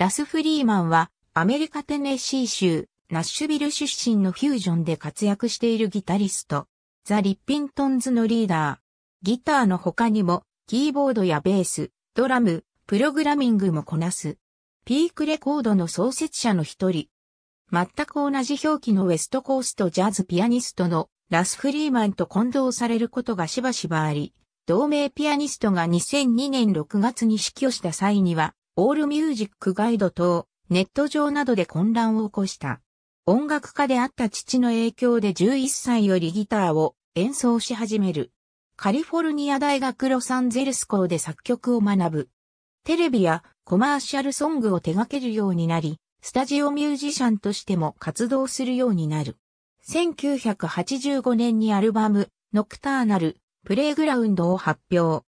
ラス・フリーマンはアメリカテネシー州ナッシュビル出身のフュージョンで活躍しているギタリスト、ザ・リッピントンズのリーダー。ギターの他にもキーボードやベース、ドラム、プログラミングもこなす。ピークレコードの創設者の一人。全く同じ表記のウェストコーストジャズピアニストのラス・フリーマンと混同されることがしばしばあり、同名ピアニストが2002年6月に死去した際には、オールミュージックガイド等、ネット上などで混乱を起こした。音楽家であった父の影響で11歳よりギターを演奏し始める。カリフォルニア大学ロサンゼルス校で作曲を学ぶ。テレビやコマーシャルソングを手掛けるようになり、スタジオミュージシャンとしても活動するようになる。1985年にアルバム、ノクターナル、プレイグラウンドを発表。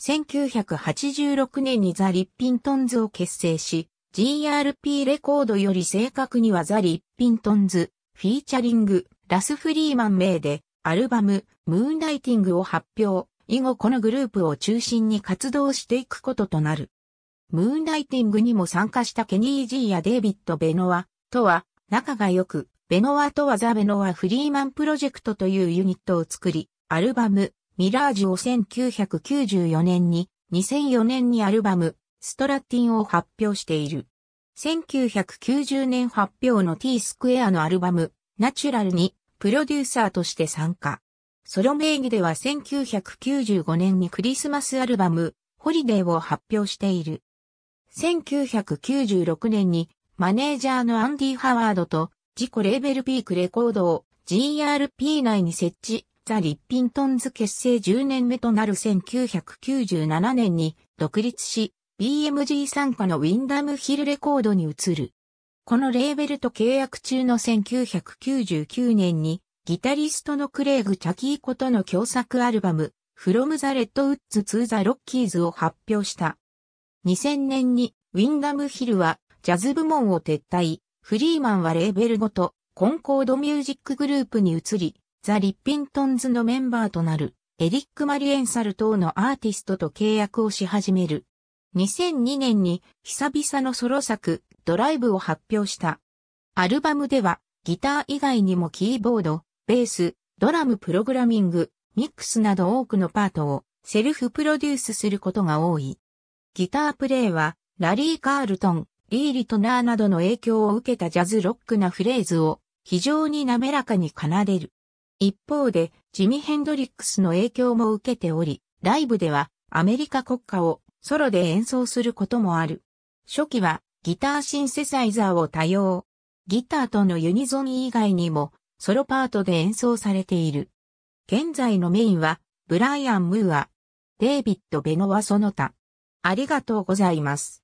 1986年にザ・リッピントンズを結成し、GRP レコードより正確にはザ・リッピントンズ、フィーチャリング、ラス・フリーマン名で、アルバム、ムーンライティングを発表、以後このグループを中心に活動していくこととなる。ムーンライティングにも参加したケニー・ジーやデイビッド・ベノワとは仲が良く、ベノワとはザ・ベノワ・フリーマンプロジェクトというユニットを作り、アルバム、ミラージュを1994年に、2004年にアルバム、ストラティンを発表している。1990年発表の T スクエアのアルバム、ナチュラルに、プロデューサーとして参加。ソロ名義では1995年にクリスマスアルバム、ホリデーを発表している。1996年に、マネージャーのアンディ・ハワードと、自己レーベルピークレコードを GRP 内に設置、ザ・リッピントンズ結成10年目となる1997年に独立し、BMG 参加のウィンダムヒルレコードに移る。このレーベルと契約中の1999年に、ギタリストのクレイグ・チャキーコとの共作アルバム、フロム・ザ・レッド・ウッズ・ツー・ザ・ロッキーズを発表した。2000年に、ウィンダムヒルは、ジャズ部門を撤退、フリーマンはレーベルごと、コンコードミュージックグループに移り、ザ・リッピントンズのメンバーとなるエリック・マリエンサル等のアーティストと契約をし始める。2002年に久々のソロ作ドライブを発表した。アルバムではギター以外にもキーボード、ベース、ドラムプログラミング、ミックスなど多くのパートをセルフプロデュースすることが多い。ギタープレイはラリー・カールトン、リー・リトナーなどの影響を受けたジャズロックなフレーズを非常に滑らかに奏でる。一方で、ジミ・ヘンドリックスの影響も受けており、ライブではアメリカ国歌をソロで演奏することもある。初期はギターシンセサイザーを多用。ギターとのユニゾン以外にもソロパートで演奏されている。現在のメインはブライアン・ムーア、デイビッド・ベノワ・その他。ありがとうございます。